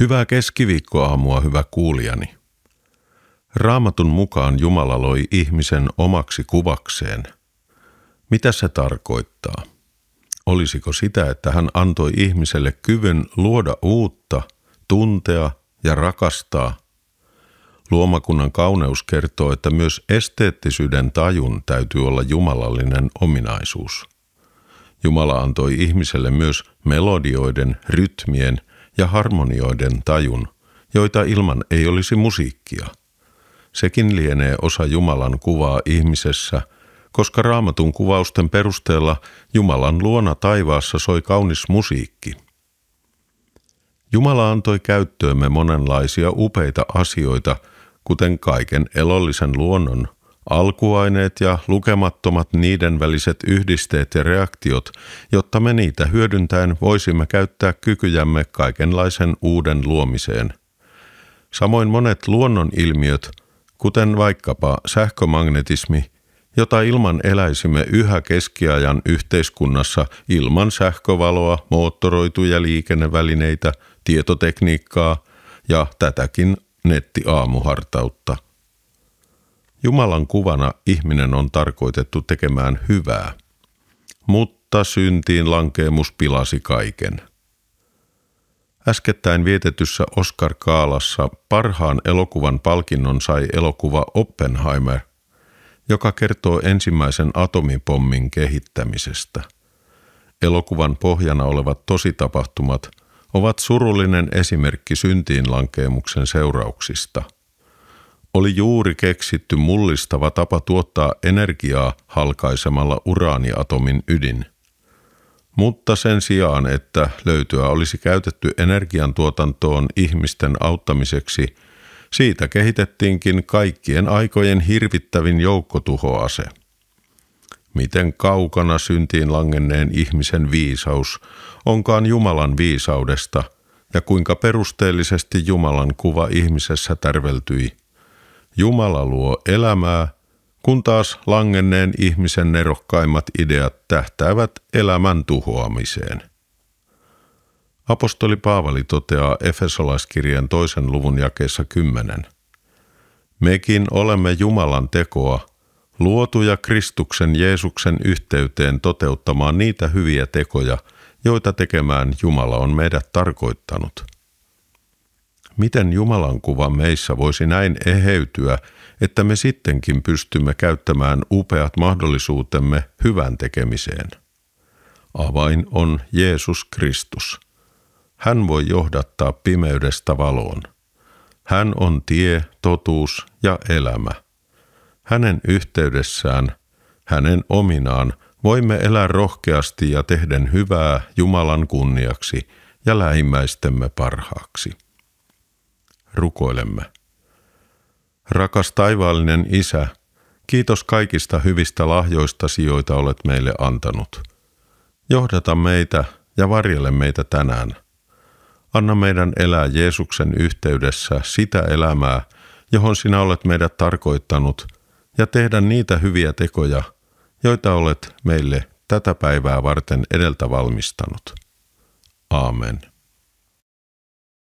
Hyvää keskiviikkoaamua, hyvä kuulijani. Raamatun mukaan Jumala loi ihmisen omaksi kuvakseen. Mitä se tarkoittaa? Olisiko sitä, että hän antoi ihmiselle kyvyn luoda uutta, tuntea ja rakastaa? Luomakunnan kauneus kertoo, että myös esteettisyyden tajun täytyy olla jumalallinen ominaisuus. Jumala antoi ihmiselle myös melodioiden, rytmien – ja harmonioiden tajun, joita ilman ei olisi musiikkia. Sekin lienee osa Jumalan kuvaa ihmisessä, koska raamatun kuvausten perusteella Jumalan luona taivaassa soi kaunis musiikki. Jumala antoi käyttöömme monenlaisia upeita asioita, kuten kaiken elollisen luonnon – alkuaineet ja lukemattomat niiden väliset yhdisteet ja reaktiot, jotta me niitä hyödyntäen voisimme käyttää kykyjämme kaikenlaisen uuden luomiseen. Samoin monet luonnonilmiöt, kuten vaikkapa sähkömagnetismi, jota ilman eläisimme yhä keskiajan yhteiskunnassa ilman sähkövaloa, moottoroituja liikennevälineitä, tietotekniikkaa ja tätäkin nettiaamuhartautta. Jumalan kuvana ihminen on tarkoitettu tekemään hyvää, mutta syntiin lankeemus pilasi kaiken. Äskettäin vietetyssä Oscar-kaalassa parhaan elokuvan palkinnon sai elokuva Oppenheimer, joka kertoo ensimmäisen atomipommin kehittämisestä. Elokuvan pohjana olevat tositapahtumat ovat surullinen esimerkki syntiinlankeemuksen seurauksista – oli juuri keksitty mullistava tapa tuottaa energiaa halkaisemalla uraaniatomin ydin. Mutta sen sijaan, että löytyä olisi käytetty energiantuotantoon ihmisten auttamiseksi, siitä kehitettiinkin kaikkien aikojen hirvittävin joukkotuhoase. Miten kaukana syntiin langenneen ihmisen viisaus onkaan Jumalan viisaudesta ja kuinka perusteellisesti Jumalan kuva ihmisessä tärveltyi – Jumala luo elämää, kun taas langenneen ihmisen nerokkaimmat ideat tähtäävät elämän tuhoamiseen. Apostoli Paavali toteaa Efesolaiskirjan toisen luvun jakeessa 10. Mekin olemme Jumalan tekoa, luotuja Kristuksen Jeesuksen yhteyteen toteuttamaan niitä hyviä tekoja, joita tekemään Jumala on meidät tarkoittanut – Miten Jumalan kuva meissä voisi näin eheytyä, että me sittenkin pystymme käyttämään upeat mahdollisuutemme hyvän tekemiseen? Avain on Jeesus Kristus. Hän voi johdattaa pimeydestä valoon. Hän on tie, totuus ja elämä. Hänen yhteydessään, hänen ominaan, voimme elää rohkeasti ja tehden hyvää Jumalan kunniaksi ja lähimmäistemme parhaaksi rukoilemme. Rakas taivaallinen Isä, kiitos kaikista hyvistä lahjoista, joita olet meille antanut. Johdata meitä ja varjele meitä tänään. Anna meidän elää Jeesuksen yhteydessä sitä elämää, johon sinä olet meidät tarkoittanut, ja tehdä niitä hyviä tekoja, joita olet meille tätä päivää varten edeltä valmistanut. Aamen.